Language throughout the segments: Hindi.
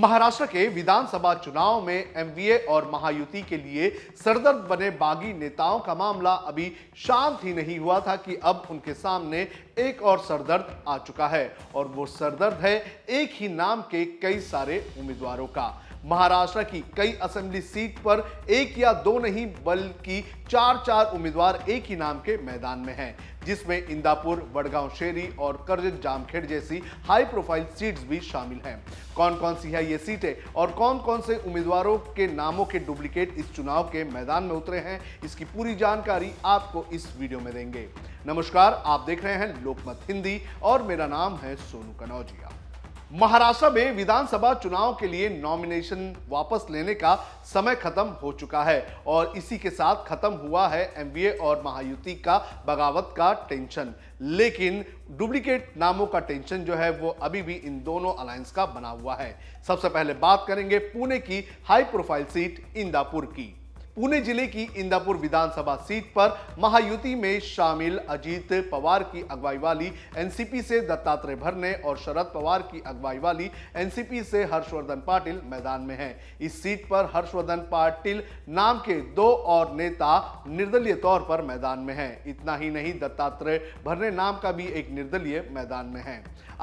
महाराष्ट्र के विधानसभा चुनाव में एमवीए और महायुति के लिए सरदर्द बने बागी नेताओं का मामला अभी शांत ही नहीं हुआ था कि अब उनके सामने एक और सरदर्द आ चुका है और वो सरदर्द है एक ही नाम के कई सारे उम्मीदवारों का महाराष्ट्र की कई असेंबली सीट पर एक या दो नहीं बल्कि चार चार उम्मीदवार एक ही नाम के मैदान में हैं जिसमें इंदापुर वडगांव शेरी और करजत जामखेड़ जैसी हाई प्रोफाइल सीट्स भी शामिल हैं कौन कौन सी है ये सीटें और कौन कौन से उम्मीदवारों के नामों के डुप्लीकेट इस चुनाव के मैदान में उतरे हैं इसकी पूरी जानकारी आपको इस वीडियो में देंगे नमस्कार आप देख रहे हैं लोकमत हिंदी और मेरा नाम है सोनू कनौजिया महाराष्ट्र में विधानसभा चुनाव के लिए नॉमिनेशन वापस लेने का समय खत्म हो चुका है और इसी के साथ खत्म हुआ है एमबीए और महायुति का बगावत का टेंशन लेकिन डुप्लीकेट नामों का टेंशन जो है वो अभी भी इन दोनों अलायंस का बना हुआ है सबसे पहले बात करेंगे पुणे की हाई प्रोफाइल सीट इंदापुर की पुणे जिले की इंदापुर विधानसभा सीट पर महायुति में शामिल अजीत पवार की अगुवाई वाली एनसीपी से दत्तात्रेय भरने और शरद पवार की अगुवाई वाली एनसीपी से हर्षवर्धन पाटिल मैदान में हैं। इस सीट पर हर्षवर्धन पाटिल नाम के दो और नेता निर्दलीय तौर पर मैदान में हैं। इतना ही नहीं दत्तात्रेय भरने नाम का भी एक निर्दलीय मैदान में है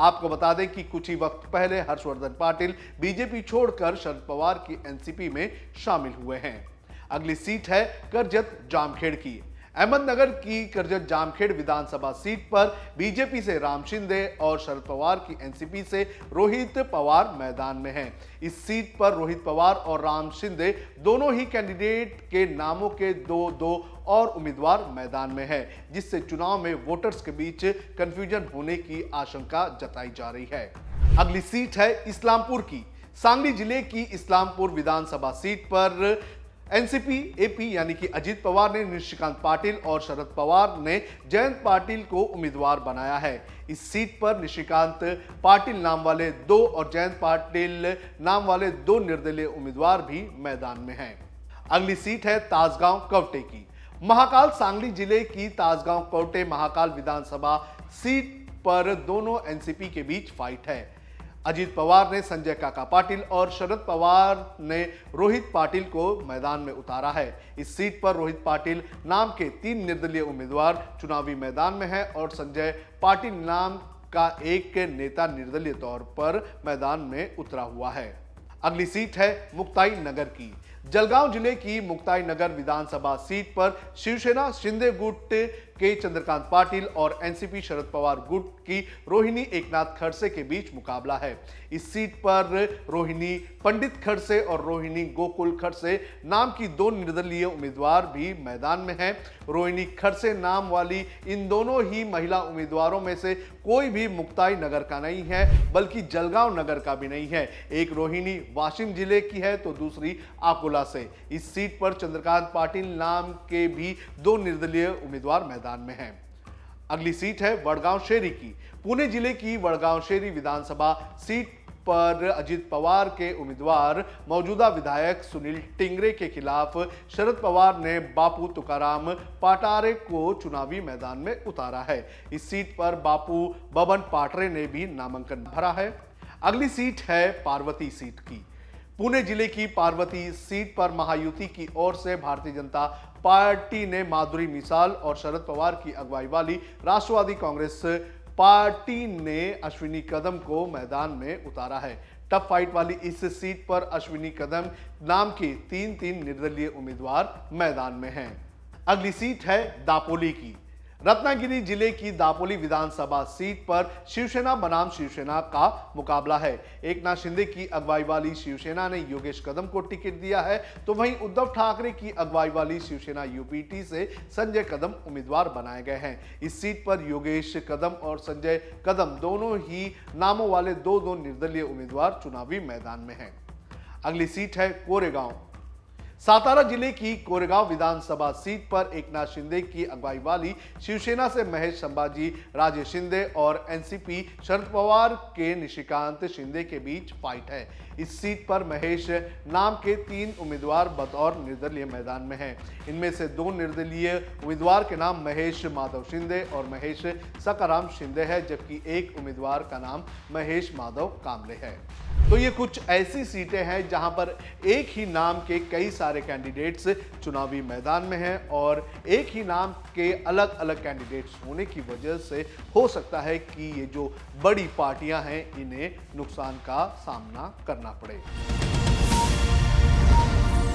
आपको बता दें कि कुछ ही वक्त पहले हर्षवर्धन पाटिल बीजेपी छोड़कर शरद पवार की एनसीपी में शामिल हुए हैं अगली सीट है करजत जामखेड़ की अहमदनगर की करजत जामखेड़ विधानसभा सीट पर बीजेपी से राम शिंदे और शरद पवार की एनसीपी से रोहित पवार मैदान में हैं। इस सीट पर रोहित पवार और राम शिंदे दोनों ही कैंडिडेट के नामों के दो दो और उम्मीदवार मैदान में हैं, जिससे चुनाव में वोटर्स के बीच कंफ्यूजन होने की आशंका जताई जा रही है अगली सीट है इस्लामपुर की सांगली जिले की इस्लामपुर विधानसभा सीट पर एनसीपी एपी यानी कि अजीत पवार ने निशिकांत पाटिल और शरद पवार ने जयंत पाटिल को उम्मीदवार बनाया है इस सीट पर निशिकांत पाटिल नाम वाले दो और जयंत पाटिल नाम वाले दो निर्दलीय उम्मीदवार भी मैदान में हैं अगली सीट है ताजगांव कवटे की महाकाल सांगली जिले की ताजगांव कवटे महाकाल विधानसभा सीट पर दोनों एनसीपी के बीच फाइट है अजीत पवार ने संजय काका पाटिल और शरद पवार ने रोहित पाटिल को मैदान में उतारा है इस सीट पर रोहित पाटिल नाम के तीन निर्दलीय उम्मीदवार चुनावी मैदान में हैं और संजय पाटिल नाम का एक नेता निर्दलीय तौर पर मैदान में उतरा हुआ है अगली सीट है मुक्ताई नगर की जलगांव जिले की मुक्ताई नगर विधानसभा सीट पर शिवसेना शिंदे गुट के चंद्रकांत पाटिल और एनसीपी शरद पवार गुट की रोहिणी एकनाथ खड़से के बीच मुकाबला है इस सीट पर रोहिणी पंडित खड़से और रोहिणी गोकुल खड़से नाम की दो निर्दलीय उम्मीदवार भी मैदान में हैं रोहिणी खड़से नाम वाली इन दोनों ही महिला उम्मीदवारों में से कोई भी मुक्ताई नगर का नहीं है बल्कि जलगांव नगर का भी नहीं है एक रोहिणी वाशिम जिले की है तो दूसरी आपको अकोला से इस सीट पर चंद्रकांत पाटिल नाम के भी दो निर्दलीय उम्मीदवार मैदान में हैं अगली सीट है वड़गांव शेरी की पुणे जिले की वड़गांव शेरी विधानसभा सीट पर अजीत पवार के उम्मीदवार मौजूदा विधायक सुनील टिंगरे के खिलाफ शरद पवार ने बापू तुकाराम पाटारे को चुनावी मैदान में उतारा है इस सीट पर बापू बबन पाटरे ने भी नामांकन भरा है अगली सीट है पार्वती सीट की पुणे जिले की पार्वती सीट पर महायुति की ओर से भारतीय जनता पार्टी ने माधुरी मिसाल और शरद पवार की अगुवाई वाली राष्ट्रवादी कांग्रेस पार्टी ने अश्विनी कदम को मैदान में उतारा है टफ फाइट वाली इस सीट पर अश्विनी कदम नाम के तीन तीन निर्दलीय उम्मीदवार मैदान में हैं अगली सीट है दापोली की रत्नागिरी जिले की दापोली विधानसभा सीट पर शिवसेना बनाम शिवसेना का मुकाबला है एक नाथ शिंदे की अगुवाई वाली शिवसेना ने योगेश कदम को टिकट दिया है तो वहीं उद्धव ठाकरे की अगुवाई वाली शिवसेना यूपीटी से संजय कदम उम्मीदवार बनाए गए हैं इस सीट पर योगेश कदम और संजय कदम दोनों ही नामों वाले दो दो निर्दलीय उम्मीदवार चुनावी मैदान में हैं अगली सीट है कोरेगांव सातारा जिले की कोरेगांव विधानसभा सीट पर एकनाथ शिंदे की अगुवाई वाली शिवसेना से महेश संभाजी राजेश शिंदे और एनसीपी शरद पवार के निशिकांत शिंदे के बीच फाइट है इस सीट पर महेश नाम के तीन उम्मीदवार बतौर निर्दलीय मैदान में हैं इनमें से दो निर्दलीय उम्मीदवार के नाम महेश माधव शिंदे और महेश सकाराम शिंदे है जबकि एक उम्मीदवार का नाम महेश माधव कामले है तो ये कुछ ऐसी सीटें हैं जहां पर एक ही नाम के कई सारे सारे कैंडिडेट्स चुनावी मैदान में हैं और एक ही नाम के अलग अलग कैंडिडेट्स होने की वजह से हो सकता है कि ये जो बड़ी पार्टियां हैं इन्हें नुकसान का सामना करना पड़े